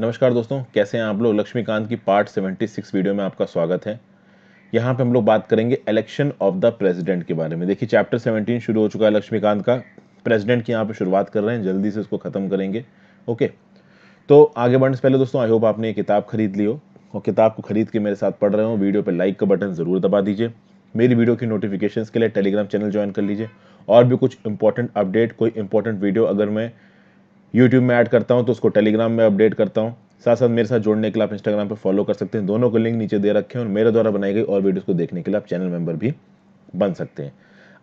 नमस्कार दोस्तों कैसे हैं आप लोग लक्ष्मीकांत की पार्ट 76 वीडियो में आपका स्वागत है यहाँ पे हम लोग बात करेंगे इलेक्शन ऑफ द प्रेसिडेंट के बारे में देखिए चैप्टर 17 शुरू हो चुका है लक्ष्मीकांत का प्रेसिडेंट की यहाँ पे शुरुआत कर रहे हैं जल्दी से उसको ख़त्म करेंगे ओके तो आगे बढ़ने से पहले दोस्तों आई होप आपने ये किताब खरीद ली हो और किताब को खरीद के मेरे साथ पढ़ रहे हो वीडियो पर लाइक का बटन ज़रूर दबा दीजिए मेरी वीडियो की नोटिफिकेशन के लिए टेलीग्राम चैनल ज्वाइन कर लीजिए और भी कुछ इंपॉर्टेंट अपडेट कोई इंपॉर्टेंट वीडियो अगर मैं यूट्यूब में ऐड करता हूँ तो उसको टेलीग्राम में अपडेट करता हूँ साथ साथ मेरे साथ जुड़ने के लिए आप इंस्टाग्राम पर फॉलो कर सकते हैं दोनों को लिंक नीचे दे रखे हैं और मेरे द्वारा बनाई गई और वीडियोज़ को देखने के लिए आप चैनल मेम्बर भी बन सकते हैं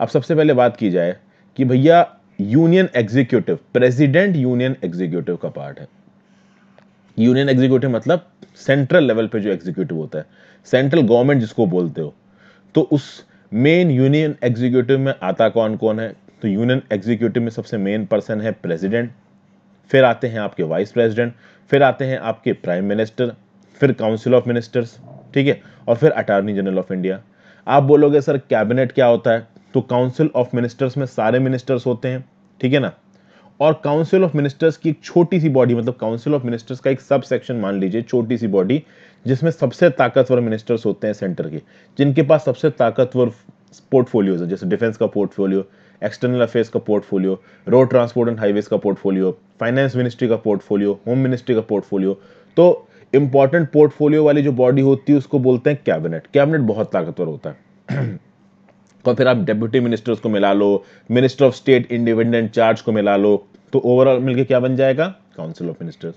अब सबसे पहले बात की जाए कि भैया union executive president union executive का पार्ट है यूनियन एग्जीक्यूटिव मतलब सेंट्रल लेवल पे जो एग्जीक्यूटिव होता है सेंट्रल गवर्नमेंट जिसको बोलते हो तो उस मेन यूनियन एग्जीक्यूटिव में आता कौन कौन है तो यूनियन एग्जीक्यूटिव में सबसे मेन पर्सन है प्रेसिडेंट फिर आते हैं आपके वाइस प्रेसिडेंट फिर आते हैं आपके प्राइम मिनिस्टर फिर काउंसिल ऑफ मिनिस्टर्स ठीक है और फिर अटॉर्नी जनरल ऑफ इंडिया आप बोलोगे सर कैबिनेट क्या होता है तो काउंसिल ऑफ मिनिस्टर्स में सारे मिनिस्टर्स होते हैं ठीक है ना और काउंसिल ऑफ मिनिस्टर्स की एक छोटी सी बॉडी मतलब काउंसिल ऑफ मिनिस्टर्स का एक सब सेक्शन मान लीजिए छोटी सी बॉडी जिसमें सबसे ताकतवर मिनिस्टर्स होते हैं सेंटर के जिनके पास सबसे ताकतवर पोर्टफोलियोज है जैसे डिफेंस का पोर्टफोलियो एक्सटर्नल अफेयर्स का portfolio road transport and highways का पोर्टफोलियो फाइनेंस मिनिस्ट्री का पोर्टफोलियो होम मिनिस्ट्री का पोर्टफोलियो तो इंपॉर्टेंट पोर्टफोलियो वाली जो बॉडी होती है उसको बोलते हैं कैबिनेट कैबिनेट बहुत ताकतवर होता है तो फिर आप डिप्यूटी मिनिस्टर्स को मिला लो minister of state independent charge को मिला लो तो ओवरऑल मिलकर क्या बन जाएगा काउंसिल ऑफ मिनिस्टर्स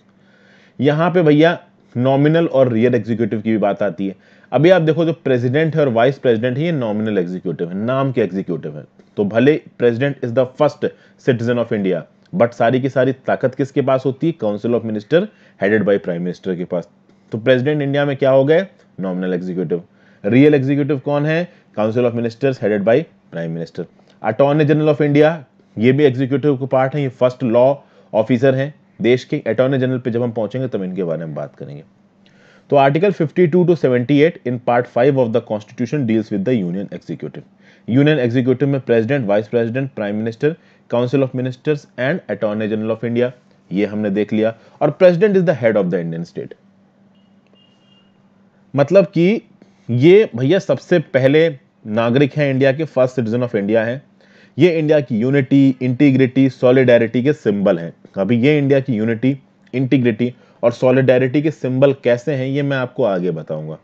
यहाँ पे भैया नॉमिनल और रियल एग्जीक्यूटिव की भी बात आती है अभी आप देखो जो प्रेसिडेंट है और वाइस प्रेसिडेंट है ये नॉमिनल एग्जीक्यूटिव है नाम के एग्जीक्यूटिव है तो भले president is the first citizen of India but सारी की सारी ताकत किसके पास होती है council of minister headed by prime minister के पास तो प्रेसिडेंट इंडिया में क्या हो गए नॉमिनल एग्जीक्यूटिव रियल एग्जीक्यूटिव कौन है council of ministers headed by prime minister attorney general of India ये भी एग्जीक्यूटिव का पार्ट है ये फर्स्ट लॉ ऑफिसर हैं देश के अटॉर्नी जनरल पे जब हम पहुंचेंगे तब इनके बारे में बात करेंगे तो article 52 to 78 in part 5 of the constitution deals with the union executive union executive में president vice president prime minister council of ministers and attorney general of India ये हमने देख लिया और president is the head of the Indian state मतलब कि ये भैया सबसे पहले नागरिक हैं इंडिया के फर्स्ट सिटीजन ऑफ इंडिया हैं ये इंडिया की यूनिटी इंटीग्रिटी सॉलिडेरिटी के सिंबल हैं अभी ये इंडिया की यूनिटी इंटीग्रिटी और सॉलिडेरिटी के सिंबल कैसे हैं ये मैं आपको आगे बताऊंगा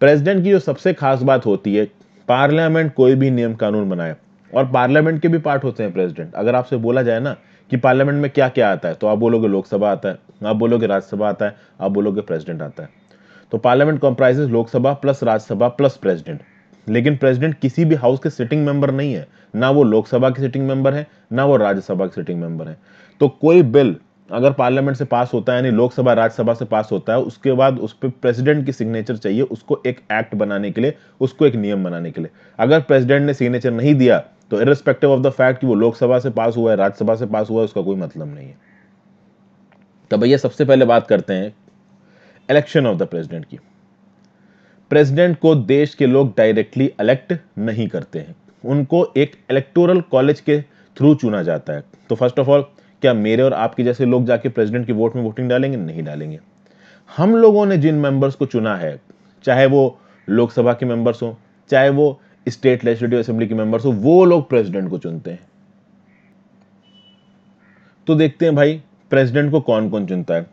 प्रेसिडेंट की जो सबसे खास बात होती है पार्लियामेंट कोई भी नियम कानून बनाए और पार्लियामेंट के भी पार्ट होते हैं प्रेसिडेंट अगर आपसे बोला जाए ना कि पार्लियामेंट में क्या क्या आता है तो आप बोलोगे लोकसभा आता है आप बोलोगे राज्यसभा आता है आप बोलोगे प्रेसिडेंट आता है तो parliament comprises Lok Sabha plus Rajya Sabha plus president लेकिन प्रेसिडेंट किसी भी हाउस के सिटिंग मेंबर नहीं है ना वो लोकसभा के सिटिंग मेंबर है ना वो राज्यसभा के सिटिंग मेंबर है तो कोई बिल अगर पार्लियामेंट से पास होता है यानी लोकसभा राज्यसभा से पास होता है उसके बाद उस पर प्रेसिडेंट की सिग्नेचर चाहिए उसको एक एक्ट बनाने के लिए उसको एक नियम बनाने के लिए अगर प्रेसिडेंट ने सिग्नेचर नहीं दिया तो इरेस्पेक्टिव ऑफ द फैक्ट कि वो लोकसभा से पास हुआ है राज्यसभा से पास हुआ है उसका कोई मतलब नहीं है तो भैया सबसे पहले बात करते हैं इलेक्शन ऑफ द प्रेसिडेंट की प्रेसिडेंट को देश के लोग डायरेक्टली इलेक्ट नहीं करते हैं उनको एक इलेक्टोरल कॉलेज के थ्रू चुना जाता है तो फर्स्ट ऑफ ऑल क्या मेरे और आपके जैसे लोग जाके प्रेसिडेंट की वोट में वोटिंग डालेंगे नहीं डालेंगे हम लोगों ने जिन मेंबर्स को चुना है चाहे वो लोकसभा के मेंबर्स हो चाहे वो स्टेट लेजिस्लेटिव असेंबली के मेंबर्स हो वो लोग प्रेसिडेंट को चुनते हैं तो देखते हैं भाई प्रेसिडेंट को कौन कौन चुनता है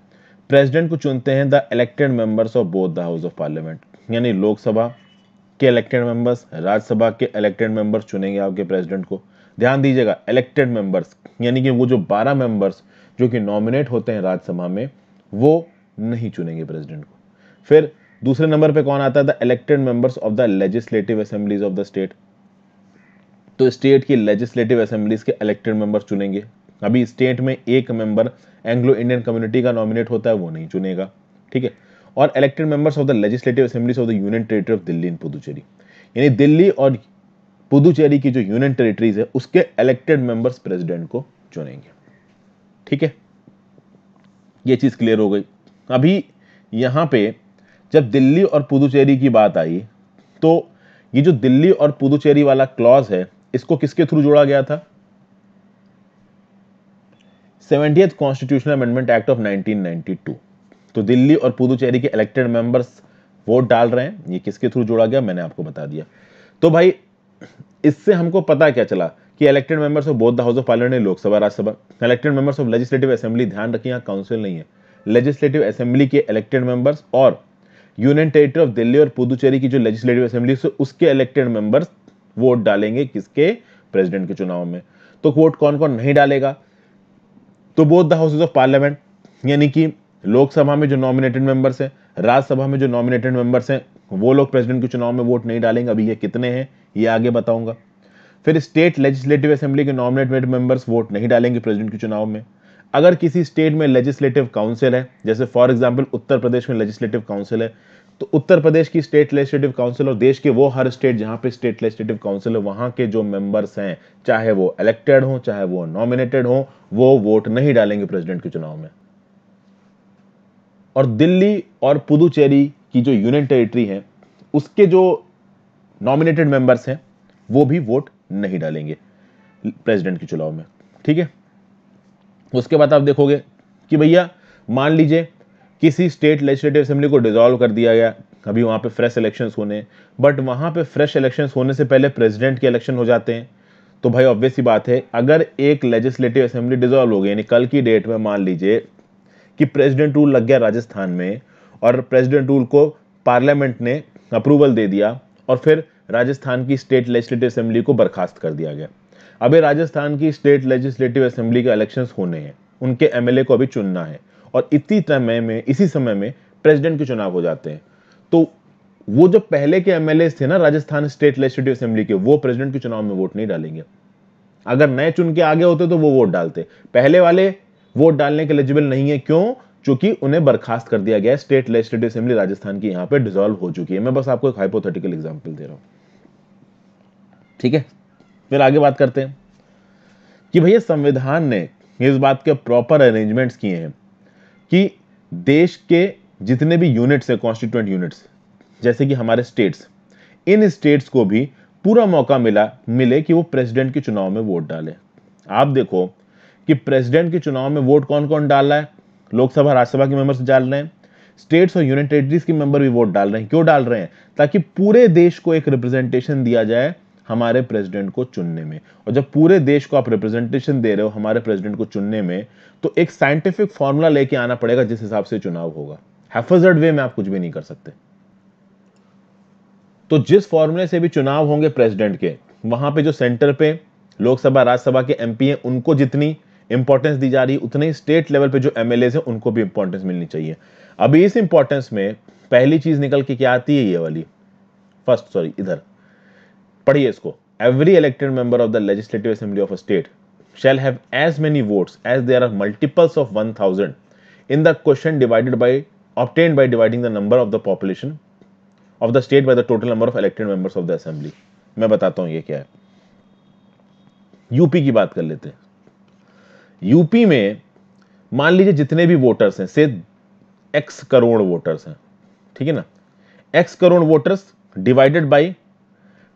प्रेसिडेंट को चुनते हैं the elected members of both the house of parliament यानी लोकसभा के इलेक्टेड मेंबर्स राज्यसभा के इलेक्टेड मेंबर्स चुनेंगे आपके प्रेसिडेंट को ध्यान दीजिएगा इलेक्टेड मेंबर्स यानी कि वो जो 12 मेंबर्स जो कि नॉमिनेट होते हैं राज्यसभा में वो नहीं चुनेंगे प्रेसिडेंट को फिर दूसरे नंबर पे कौन आता है the elected members of the legislative assemblies of the state तो स्टेट की लेजिस्लेटिव असेंबलीज के इलेक्टेड मेंबर्स चुनेंगे अभी स्टेट में एक मेंबर एंग्लो इंडियन कम्युनिटी का नॉमिनेट होता है वो नहीं चुनेगा ठीक है और elected members of the legislative assemblies of the union territory of Delhi in Puducherry यानी दिल्ली और पुदुचेरी की जो यूनियन टेरिटरीज है उसके इलेक्टेड मेंबर्स प्रेसिडेंट को चुनेंगे ठीक है ये चीज़ क्लियर हो गई अभी यहां पे जब दिल्ली और पुदुचेरी की बात आई तो ये जो दिल्ली और पुदुचेरी वाला क्लॉज है इसको किसके थ्रू जोड़ा गया था seventy constitutional amendment act of 1992 तो दिल्ली और पुदुचेरी के इलेक्टेड मेंबर्स वोट डाल रहे हैं ये किसके थ्रू जोड़ा गया मैंने आपको बता दिया तो भाई इससे हमको पता क्या चला कि elected members of both the house of parliament ने Lok Sabha Rajya Sabha elected members of legislative assembly ध्यान रखिए यहाँ काउंसिल नहीं है लेजिस्लेटिव असेंबली के इलेक्टेड मेंबर्स और यूनियन टेरिटरी ऑफ दिल्ली और पुदुचेरी की जो लेजिस्लेटिव असेंबली है उसके इलेक्टेड मेंबर्स वोट डालेंगे किसके प्रेसिडेंट के चुनाव में तो वोट कौन कौन नहीं डालेगा तो both the houses of parliament यानी कि लोकसभा में जो नॉमिनेटेड मेंबर्स हैं राज्यसभा में जो नॉमिनेटेड मेंबर्स हैं वो लोग प्रेसिडेंट के चुनाव में वोट नहीं डालेंगे अभी ये कितने हैं ये आगे बताऊंगा फिर स्टेट लेजिस्लेटिव असेंबली के नॉमिनेटेड मेंबर्स वोट नहीं डालेंगे प्रेसिडेंट के चुनाव में अगर किसी स्टेट में लेजिस्लेटिव काउंसिल है जैसे फॉर एग्जाम्पल उत्तर प्रदेश में लेजिस्लेटिव काउंसिल है तो उत्तर प्रदेश की स्टेट लेजिस्लेटिव काउंसिल और देश के वो हर स्टेट जहां पे स्टेट लेजिस्लेटिव काउंसिल है वहां के जो मेंबर्स हैं चाहे वो इलेक्टेड हो चाहे वो नॉमिनेटेड हो वो वोट नहीं डालेंगे प्रेसिडेंट के चुनाव में और दिल्ली और पुदुचेरी की जो यूनियन टेरिटरी है उसके जो नॉमिनेटेड मेंबर्स हैं वो भी वोट नहीं डालेंगे प्रेसिडेंट के चुनाव में ठीक है उसके बाद आप देखोगे कि भैया मान लीजिए किसी स्टेट लेजिस्लेटिव असेंबली को डिजॉल्व कर दिया गया अभी वहां पे फ्रेश इलेक्शंस होने बट वहां पे फ्रेश इलेक्शंस होने से पहले प्रेसिडेंट के इलेक्शन हो जाते हैं तो भाई ऑब्वियस ही बात है अगर एक लेजिस्लेटिव असेंबली डिजॉल्व हो गई यानी कल की डेट में मान लीजिए कि प्रेसिडेंट रूल लग गया राजस्थान में और प्रेसिडेंट रूल को पार्लियामेंट ने अप्रूवल दे दिया और फिर राजस्थान की स्टेट लेजिस्लेटिव असेंबली को बर्खास्त कर दिया गया अभी राजस्थान की स्टेट लेजिस्लेटिव असेंबली के इलेक्शंस होने हैं उनके एमएलए को अभी चुनना है और इसी समय में इसी समय में प्रेसिडेंट के चुनाव हो जाते हैं तो वो जो पहले के एमएलए थे ना राजस्थान स्टेट लेजिस्लेटिव असेंबली के वो प्रेसिडेंट के चुनाव में वोट नहीं डालेंगे अगर नए चुन के आगे होते तो वो वोट डालते पहले वाले वोट डालने के एलिजिबल नहीं है क्यों चूंकि उन्हें बर्खास्त कर दिया गया स्टेट लेजिस्लेटिव असेंबली राजस्थान की यहां पे डिजोल्व हो चुकी है मैं बस आपको एक हाइपोथेटिकल एग्जाम्पल दे रहा हूं ठीक है फिर आगे बात करते हैं कि भैया संविधान ने इस बात के प्रॉपर अरेंजमेंट्स किए हैं कि देश के जितने भी यूनिट्स हैं कॉन्स्टिट्यूंट यूनिट्स जैसे कि हमारे स्टेट्स इन स्टेट्स को भी पूरा मौका मिला मिले कि वो प्रेसिडेंट के चुनाव में वोट डाले आप देखो कि प्रेसिडेंट के चुनाव में वोट कौन कौन डाल रहा है लोकसभा राज्यसभा के मेंबर्स डाल रहे हैं स्टेट्स और यूनियन टेरिटरीज के मेंबर भी वोट डाल रहे हैं क्यों डाल रहे हैं ताकि पूरे देश को एक रिप्रेजेंटेशन दिया जाए हमारे प्रेसिडेंट को चुनने में और जब पूरे देश को आप रिप्रेजेंटेशन दे रहे हो हमारे प्रेसिडेंट को चुनने में तो एक साइंटिफिक फॉर्मूला लेके आना पड़ेगा जिस हिसाब से चुनाव होगा हैफर्जर्ड वे में आप कुछ भी नहीं कर सकते तो जिस फॉर्मूले से भी चुनाव होंगे प्रेसिडेंट के वहां पे जो सेंटर पे लोकसभा राज्यसभा के एमपी हैं उनको जितनी इंपॉर्टेंस दी जा रही है उतने ही स्टेट लेवल पे जो एम एल एज उनको भी इंपॉर्टेंस मिलनी चाहिए अभी इस इंपॉर्टेंस में पहली चीज निकल के क्या आती है ये वाली फर्स्ट सॉरी इधर पढ़िए इसको every elected member of the legislative assembly of a state shall have as many votes as there are multiples of one thousand in the question divided by obtain by dividing the number of the population of the state by the total number of elected members of the assembly मैं बताता हूं ये क्या है UP की बात कर लेते हैं यूपी में मान लीजिए जितने भी वोटर्स हैं से एक्स करोड़ वोटर्स हैं ठीक है ना X crore voters divided by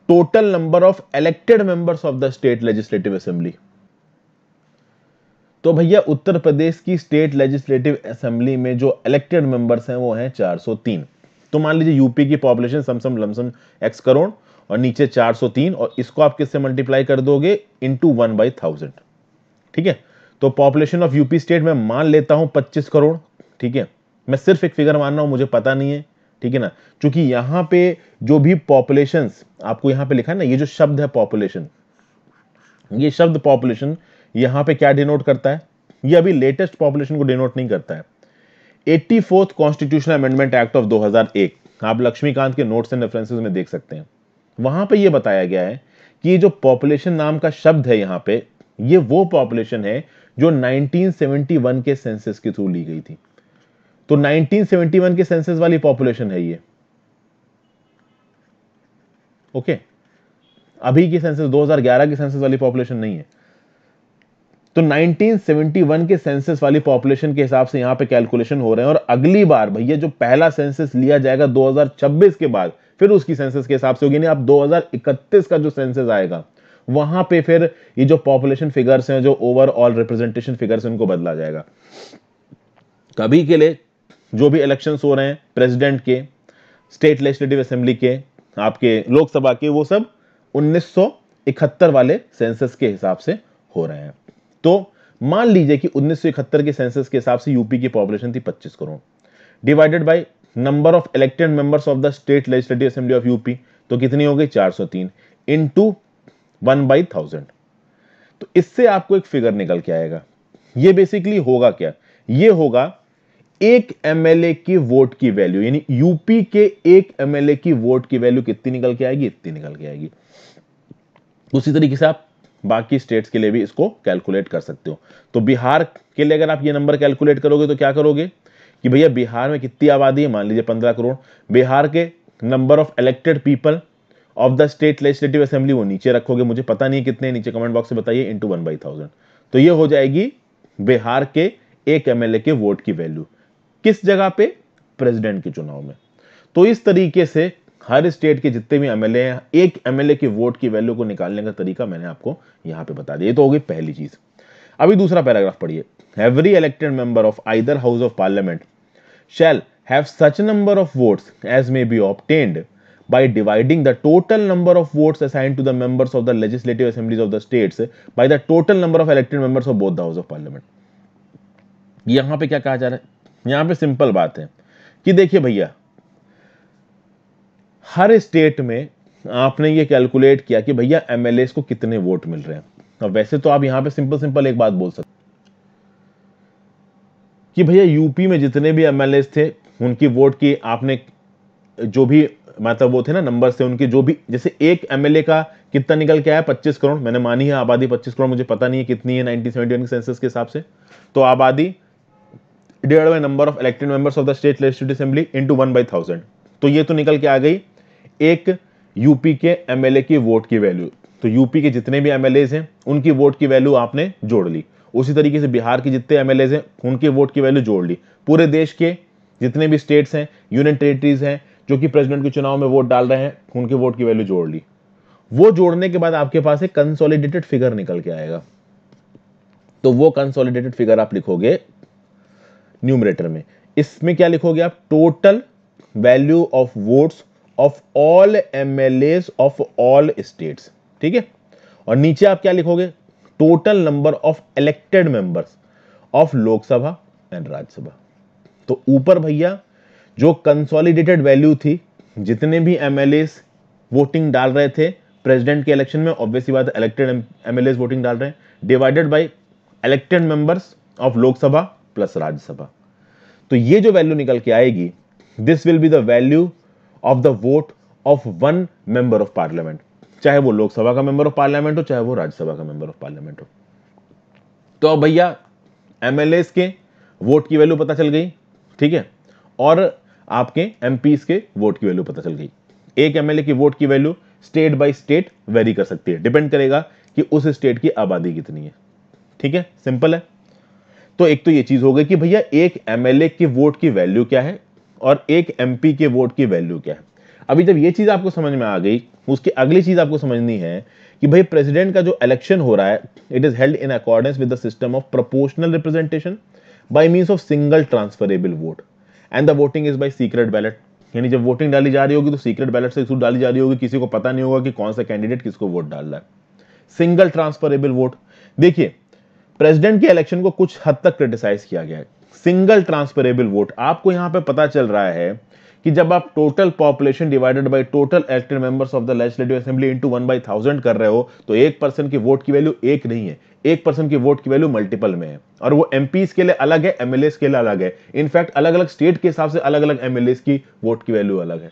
total number of elected members of the state legislative assembly तो भैया उत्तर प्रदेश की स्टेट लेजिस्लेटिव असेंबली में जो इलेक्टेड मेंबर्स हैं वो हैं 403 तो मान लीजिए यूपी की पॉपुलेशन समसम लमसम एक्स करोड़ और नीचे 403 और इसको आप किससे मल्टीप्लाई कर दोगे इंटू वन बाई थाउजेंड ठीक है तो पॉपुलेशन ऑफ यूपी स्टेट में मान लेता हूं 25 करोड़ ठीक है मैं सिर्फ एक फिगर मान रहा हूं मुझे पता नहीं है ठीक है ना क्योंकि यहां पे जो भी पॉपुलेशन आपको यहां पे लिखा है ना ये जो शब्द है पॉपुलेशन ये शब्द पॉपुलेशन यहां पे क्या डिनोट करता है ये अभी लेटेस्ट पॉपुलेशन को डिनोट नहीं करता है eighty fourth constitutional amendment act of दो आप लक्ष्मीकांत के नोट्स एंड रेफरेंसेस में देख सकते हैं वहां पर यह बताया गया है कि ये जो पॉपुलेशन नाम का शब्द है यहां पर ये वो पॉपुलेशन है जो 1971 के सेंसस के थ्रू ली गई थी तो 1971 के सेंसस वाली पॉपुलेशन है ये ओके okay? अभी की सेंसस 2011 के सेंसस वाली पॉपुलेशन नहीं है तो 1971 के सेंसस वाली पॉपुलेशन के हिसाब से यहां पे कैलकुलेशन हो रहे हैं और अगली बार भैया जो पहला सेंसस लिया जाएगा 2026 के बाद फिर उसकी सेंसस के हिसाब से होगी नहीं आप 2031 का जो सेंसस आएगा वहां पे फिर ये जो पॉपुलेशन फिगर्स हैं जो ओवरऑल रिप्रेजेंटेशन फिगर्स हैं उनको बदला जाएगा कभी के लिए जो भी इलेक्शन हो रहे हैं प्रेसिडेंट के स्टेट लेजिस्लेटिव असेंबली के आपके लोकसभा के वो सब 1971 वाले सेंसस के हिसाब से हो रहे हैं तो मान लीजिए कि 1971 के सेंसस के हिसाब से यूपी की पॉपुलेशन थी 25 crore divided by number of elected members of the state legislative assembly of UP तो कितनी हो गई 403 इनटू वन बाई थाउजेंड तो इससे आपको एक फिगर निकल के आएगा ये बेसिकली होगा क्या ये होगा एक एमएलए की वोट की वैल्यू यानी यूपी के एक एमएलए की वोट की वैल्यू कितनी निकल के आएगी इतनी निकल के आएगी उसी तरीके से आप बाकी स्टेट्स के लिए भी इसको कैलकुलेट कर सकते हो तो बिहार के लिए अगर आप ये नंबर कैलकुलेट करोगे तो क्या करोगे कि भैया बिहार में कितनी आबादी है मान लीजिए पंद्रह करोड़ बिहार के number of elected people of the state legislative assembly वो नीचे रखोगे मुझे पता नहीं कितने नीचे कमेंट बॉक्स में बताइए इंटू वन बाई थाउजेंड तो ये हो जाएगी बिहार के एक एमएलए के वोट की वैल्यू किस जगह पे प्रेसिडेंट के चुनाव में तो इस तरीके से हर स्टेट के जितने भी एमएलए हैं एक एमएलए के वोट की वैल्यू को निकालने का तरीका मैंने आपको यहां पे बता दिया तो होगी पहली चीज अभी दूसरा पैराग्राफ पढ़िए every elected member of either house of parliament shall have such number of votes as may be obtained by dividing the total number of votes assigned to the members of the legislative assemblies of the states by the total number of elected members of both the house of parliament यहां पे क्या कहा जा रहा है यहां पे simple बात है कि देखिए भैया हर स्टेट में आपने ये कैलकुलेट किया कि भैया एमएलए को कितने वोट मिल रहे हैं अब वैसे तो आप यहां पे सिंपल सिंपल एक बात बोल सकते कि भैया यूपी में जितने भी एमएलए थे उनकी वोट की आपने जो भी मतलब वो थे ना नंबर से उनके जो भी जैसे एक एमएलए का कितना निकल के आया पच्चीस करोड़ मैंने मानी है आबादी पच्चीस करोड़ मुझे पता नहीं है कितनी है नाइनटीन सेवेंटी के सेंसस के हिसाब से तो आबादी डेढ़ number of elected members of the state legislative assembly into one by thousand तो ये तो निकल के आ गई एक यूपी के एमएलए की वोट की वैल्यू तो यूपी के जितने भी एमएलए हैं उनकी वोट की वैल्यू आपने जोड़ ली उसी तरीके से बिहार के जितने एमएलए हैं उनके वोट की वैल्यू जोड़ ली पूरे देश के जितने भी स्टेट्स हैं यूनियन टेरिटरीज हैं जो कि प्रेसिडेंट के चुनाव में वोट डाल रहे हैं उनके वोट की वैल्यू जोड़ ली वो जोड़ने के बाद आपके पास एक कंसोलिडेटेड फिगर निकल के आएगा तो वो कंसोलिडेटेड फिगर आप लिखोगे न्यूमरेटर में इसमें क्या लिखोगे आप total value of votes of all M of all states ठीक है और नीचे आप क्या लिखोगे total number of elected members of Lok Sabha and Rajya Sabha तो ऊपर भैया जो कंसोलिडेटेड वैल्यू थी जितने भी एम वोटिंग डाल रहे थे प्रेसिडेंट के इलेक्शन में ऑब्वियसली बात इलेक्टेड एम वोटिंग डाल रहे हैं divided by elected members of Lok Sabha plus Rajya Sabha तो ये जो वैल्यू निकल के आएगी this will be the value of the vote of one member of parliament चाहे वो लोकसभा का मेंबर ऑफ पार्लियामेंट हो चाहे वो राज्यसभा का मेंबर ऑफ पार्लियामेंट हो तो भैया एमएलए के वोट की वैल्यू पता चल गई ठीक है और आपके एम के वोट की वैल्यू पता चल गई एक एमएलए की वोट की value state by state vary कर सकती है डिपेंड करेगा कि उस स्टेट की आबादी कितनी है ठीक है सिंपल है तो एक तो ये चीज हो गई कि भैया एक एमएलए की वोट की वैल्यू क्या है और एक एमपी के वोट की वैल्यू क्या है अभी जब ये चीज आपको समझ में आ गई उसकी अगली चीज आपको समझनी है कि भाई प्रेसिडेंट का जो इलेक्शन हो रहा है it is held in accordance with the system of proportional representation by means of single transferable vote and the voting is by secret ballot यानी जब वोटिंग डाली जा रही होगी तो सीक्रेट बैलेट से डाली जा रही होगी किसी को पता नहीं होगा कि कौन सा कैंडिडेट किसको वोट डाल रहा है सिंगल ट्रांसफरेबल वोट देखिए प्रेसिडेंट के इलेक्शन को कुछ हद तक क्रिटिसाइज किया गया है सिंगल ट्रांसफरेबल वोट आपको यहां पे पता चल रहा है कि जब आप total population divided by total elected members of the legislative assembly into one by thousand कर रहे हो तो एक पर्सन की वोट की वैल्यू एक नहीं है एक पर्सन की वोट की वैल्यू मल्टीपल में है और वो एम के लिए अलग है एम के लिए अलग है इनफैक्ट अलग अलग स्टेट के हिसाब से अलग अलग एम की वोट की वैल्यू अलग है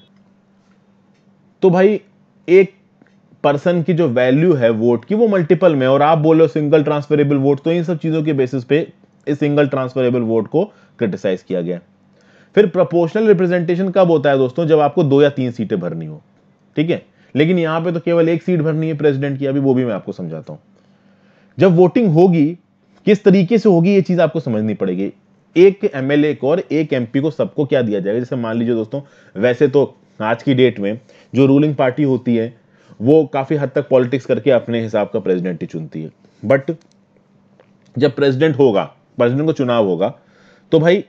तो भाई एक पर्सन की जो वैल्यू है वोट की वो मल्टीपल में और आप बोलो सिंगल ट्रांसफरेबल वोट तो इन सब चीजों के बेसिस पे इस सिंगल ट्रांसफरेबल वोट को क्रिटिसाइज किया गया फिर प्रोपोर्शनल रिप्रेजेंटेशन कब होता है दोस्तों जब आपको दो या तीन सीटें भरनी हो ठीक है लेकिन यहां पे तो केवल एक सीट भरनी है प्रेसिडेंट की अभी वो भी मैं आपको समझाता हूं जब वोटिंग होगी किस तरीके से होगी ये चीज आपको समझनी पड़ेगी एक एमएलए को और एक एमपी को सबको क्या दिया जाएगा जैसे मान लीजिए दोस्तों वैसे तो आज की डेट में जो रूलिंग पार्टी होती है वो काफी हद तक पॉलिटिक्स करके अपने हिसाब का प्रेसिडेंट ही चुनती है बट जब प्रेसिडेंट होगा प्रेसिडेंट को चुनाव होगा तो भाई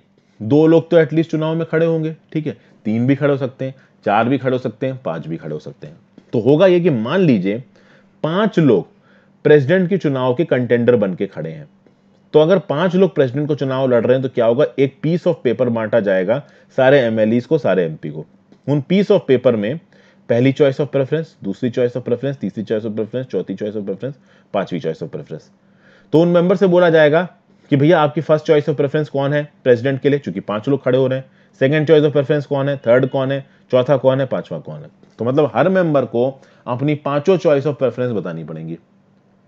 दो लोग तो एटलीस्ट चुनाव में खड़े होंगे ठीक है तीन भी खड़े हो सकते हैं चार भी खड़े हो सकते हैं पांच भी खड़े हो सकते हैं तो होगा ये कि मान लीजिए पांच लोग प्रेसिडेंट की चुनाव के कंटेंडर बन के खड़े हैं तो अगर पांच लोग प्रेसिडेंट को चुनाव लड़ रहे हैं तो क्या होगा एक पीस ऑफ पेपर बांटा जाएगा सारे एमएलए को सारे एमपी को उन पीस ऑफ पेपर में पहली चॉइस ऑफ प्रेफरेंस दूसरी चॉइस ऑफ प्रेफरेंस तीसरी चॉइस ऑफ प्रेफरेंस चौथी चॉइस ऑफ प्रेफरेंस पांचवी चॉइस ऑफ प्रेफरेंस तो उन मेंबर से बोला जाएगा कि भैया आपकी फर्स्ट चॉइस ऑफ प्रेफरेंस कौन है प्रेसिडेंट के लिए चूंकि पांच लोग खड़े हो रहे हैं सेकंड चॉइस ऑफ प्रेफरेंस कौन है थर्ड कौन है चौथा कौन है पांचवा कौन है तो मतलब हर मेंबर को अपनी पांचों चॉइस ऑफ प्रेफरेंस बतानी पड़ेगी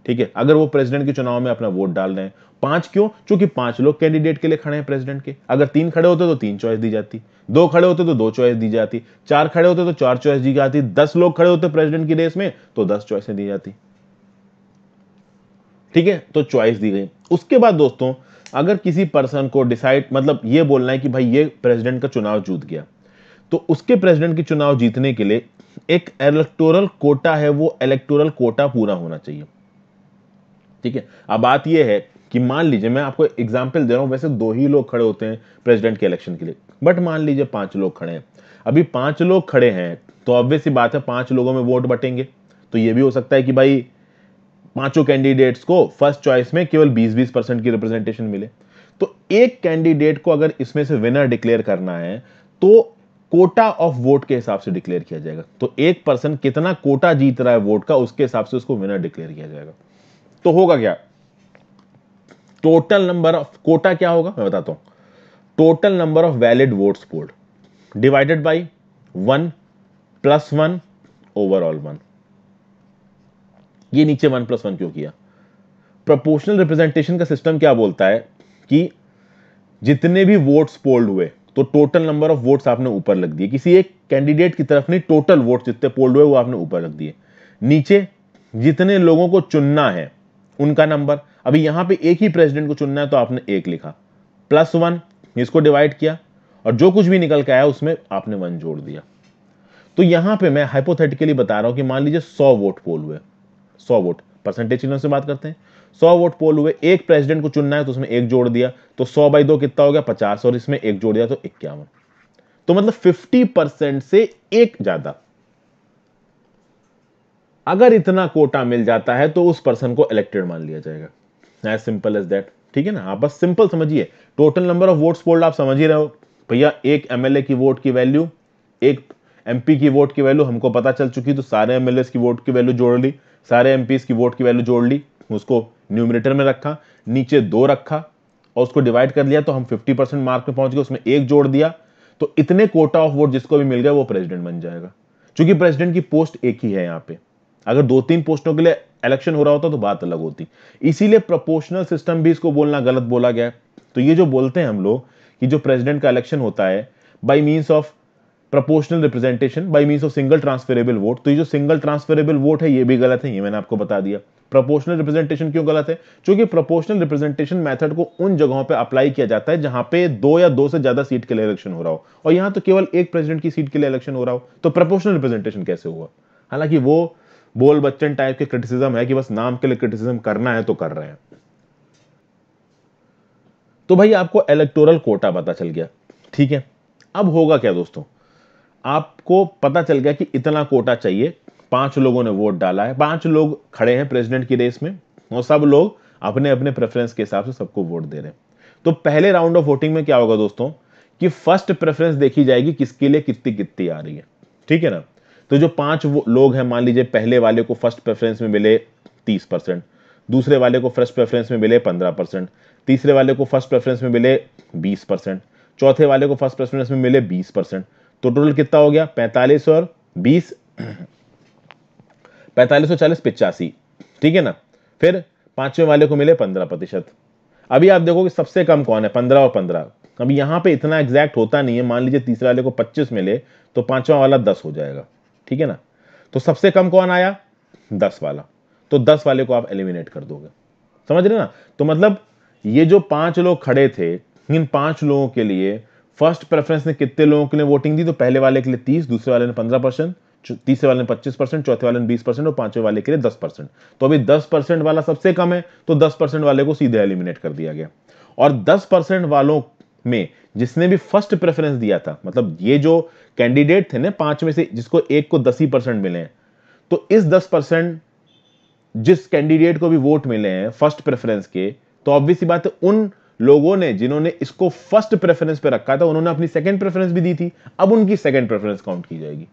ठीक है अगर वो प्रेसिडेंट के चुनाव में अपना वोट डाल रहे हैं पांच क्यों क्योंकि पांच लोग कैंडिडेट के लिए खड़े हैं प्रेसिडेंट के अगर तीन खड़े होते तो तीन चॉइस दी जाती दो खड़े होते तो दो चॉइस दी जाती चार खड़े होते तो चार चॉइस दी जाती दस लोग खड़े होते प्रेसिडेंट की रेस में तो दस चॉइसें दी जाती ठीक है तो चॉइस दी गई उसके बाद दोस्तों अगर किसी पर्सन को डिसाइड मतलब ये बोलना है कि भाई ये प्रेसिडेंट का चुनाव जीत गया तो उसके प्रेसिडेंट के चुनाव जीतने के लिए एक इलेक्टोरल कोटा है वो इलेक्टोरल कोटा पूरा होना चाहिए ठीक है अब बात यह है कि मान लीजिए मैं आपको एग्जाम्पल दे रहा हूं वैसे दो ही लोग खड़े होते हैं प्रेसिडेंट के इलेक्शन के लिए बट मान लीजिए पांच लोग खड़े हैं अभी पांच लोग खड़े हैं तो ऑब्वियस ही बात है पांच लोगों में वोट बटेंगे तो यह भी हो सकता है कि भाई पांचों कैंडिडेट्स को फर्स्ट चॉइस में केवल 20-20 परसेंट की रिप्रेजेंटेशन मिले तो एक कैंडिडेट को अगर इसमें से विनर डिक्लेयर करना है तो कोटा ऑफ वोट के हिसाब से डिक्लेयर किया जाएगा तो एक पर्सन कितना कोटा जीत रहा है वोट का उसके हिसाब से उसको विनर डिक्लेयर किया जाएगा तो होगा क्या टोटल नंबर ऑफ कोटा क्या होगा मैं बताता हूं total number of valid votes polled divided by one plus one overall one ये नीचे वन प्लस वन क्यों किया प्रोपोर्शनल रिप्रेजेंटेशन का सिस्टम क्या बोलता है कि जितने भी वोट्स पोल्ड हुए तो टोटल नंबर ऑफ वोट्स आपने ऊपर लग दिए किसी एक कैंडिडेट की तरफ नहीं टोटल वोट्स जितने पोल्ड हुए वो आपने ऊपर लग दिए नीचे जितने लोगों को चुनना है उनका नंबर अभी यहां पे एक ही प्रेसिडेंट को चुनना है तो आपने एक लिखा प्लस वन इसको डिवाइड किया और जो कुछ भी निकल के आया उसमें आपने वन जोड़ दिया तो यहां पे मैं हाइपोथेटिकली बता रहा हूं कि मान लीजिए सौ वोट पोल हुए सौ वोट परसेंटेज चिन्हों से बात करते हैं सौ वोट पोल हुए एक प्रेसिडेंट को चुनना है तो उसमें एक जोड़ दिया तो सौ बाई दो कितना हो गया पचास और इसमें एक जोड़ दिया तो इक्यावन तो मतलब फिफ्टी से एक ज्यादा अगर इतना कोटा मिल जाता है तो उस पर्सन को इलेक्टेड मान लिया जाएगा एज सिंपल एज दैट ठीक है ना आप हाँ, बस सिंपल समझिए total number of votes polled आप समझ ही रहे हो भैया एक एमएलए की वोट की वैल्यू एक एमपी की वोट की वैल्यू हमको पता चल चुकी तो सारे एमएलए की वोट की वैल्यू जोड़ ली सारे एम की वोट की वैल्यू जोड़ ली उसको न्यूमिनेटर में रखा नीचे दो रखा और उसको डिवाइड कर लिया तो हम फिफ्टी परसेंट मार्क में पहुंच गए उसमें एक जोड़ दिया तो इतने कोटा ऑफ वोट जिसको भी मिल गया वो प्रेसिडेंट बन जाएगा क्योंकि प्रेसिडेंट की पोस्ट एक ही है यहाँ पे अगर दो तीन पोस्टों के लिए इलेक्शन हो रहा होता तो बात अलग होती इसीलिए प्रोपोर्शनल सिस्टम भी इसको बोलना गलत बोला गया तो ये जो बोलते हैं हम लोग कि जो प्रेसिडेंट का इलेक्शन होता है by means of proportional representation by means of single transferable vote तो ये जो सिंगल ट्रांसफरेबल वोट है ये भी गलत है ये मैंने आपको बता दिया प्रोपोर्शनल रिप्रेजेंटेशन क्यों गलत है क्योंकि प्रोपोर्शनल रिप्रेजेंटेशन मेथड को उन जगहों पे अप्लाई किया जाता है जहां पे दो या दो से ज्यादा सीट के लिए इलेक्शन हो रहा हो और यहां तो केवल एक प्रेसिडेंट की सीट के लिए इलेक्शन हो रहा हो तो प्रोपोर्शनल रिप्रेजेंटेशन कैसे हुआ हालांकि वो बोल बच्चन टाइप के क्रिटिसिज्म है कि बस नाम के लिए क्रिटिसिज्म करना है तो कर रहे हैं तो भाई आपको इलेक्टोरल कोटा पता चल गया ठीक है अब होगा क्या दोस्तों आपको पता चल गया कि इतना कोटा चाहिए पांच लोगों ने वोट डाला है पांच लोग खड़े हैं प्रेसिडेंट की रेस में और सब लोग अपने अपने प्रेफरेंस के हिसाब से सबको वोट दे रहे हैं तो पहले राउंड ऑफ वोटिंग में क्या होगा दोस्तों कि फर्स्ट प्रेफरेंस देखी जाएगी किसके लिए कितनी कितनी आ रही है ठीक है ना तो जो पांच लोग हैं मान लीजिए पहले वाले को फर्स्ट प्रेफरेंस में मिले तीस परसेंट दूसरे वाले को फर्स्ट प्रेफरेंस में मिले पंद्रह परसेंट तीसरे वाले को फर्स्ट प्रेफरेंस में मिले बीस परसेंट चौथे वाले को फर्स्ट प्रेफरेंस में मिले बीस परसेंट तो टोटल कितना हो गया पैंतालीस और बीस पैंतालीस और चालीस पिचासी ठीक है ना फिर पांचवें वाले को मिले पंद्रह प्रतिशत अभी आप देखो कि सबसे कम कौन है पंद्रह और पंद्रह अभी यहां पे इतना एग्जैक्ट होता नहीं है मान लीजिए तीसरे वाले को पच्चीस मिले तो पांचवा वाला दस हो जाएगा ठीक है ना तो सबसे कम कौन आया दस वाला तो दस वाले को आप एलिमिनेट कर दोगे समझ रहे ना तो मतलब ये जो पांच लोग खड़े थे इन पांच लोगों के लिए फर्स्ट प्रेफरेंस ने कितने लोगों के लिए वोटिंग दी तो पहले वाले के लिए तीस दूसरे वाले ने पंद्रह परसेंट तीसरे वाले ने पच्चीस परसेंट चौथे वाले ने बीस परसेंट और पांचवे वाले के लिए दस परसेंट तो अभी दस परसेंट वाला सबसे कम है तो दस परसेंट वाले को सीधे एलिमिनेट कर दिया गया और दस परसेंट वालों में जिसने भी फर्स्ट प्रेफरेंस दिया था मतलब ये जो कैंडिडेट थे ना पांच में से जिसको एक को दस ही परसेंट मिले हैं तो इस दस परसेंट जिस कैंडिडेट को भी वोट मिले हैं फर्स्ट प्रेफरेंस के तो ऑब्वियसली बात है उन लोगों ने जिन्होंने इसको फर्स्ट प्रेफरेंस पे रखा था उन्होंने अपनी सेकंड प्रेफरेंस भी दी थी अब उनकी सेकंड प्रेफरेंस काउंट की जाएगी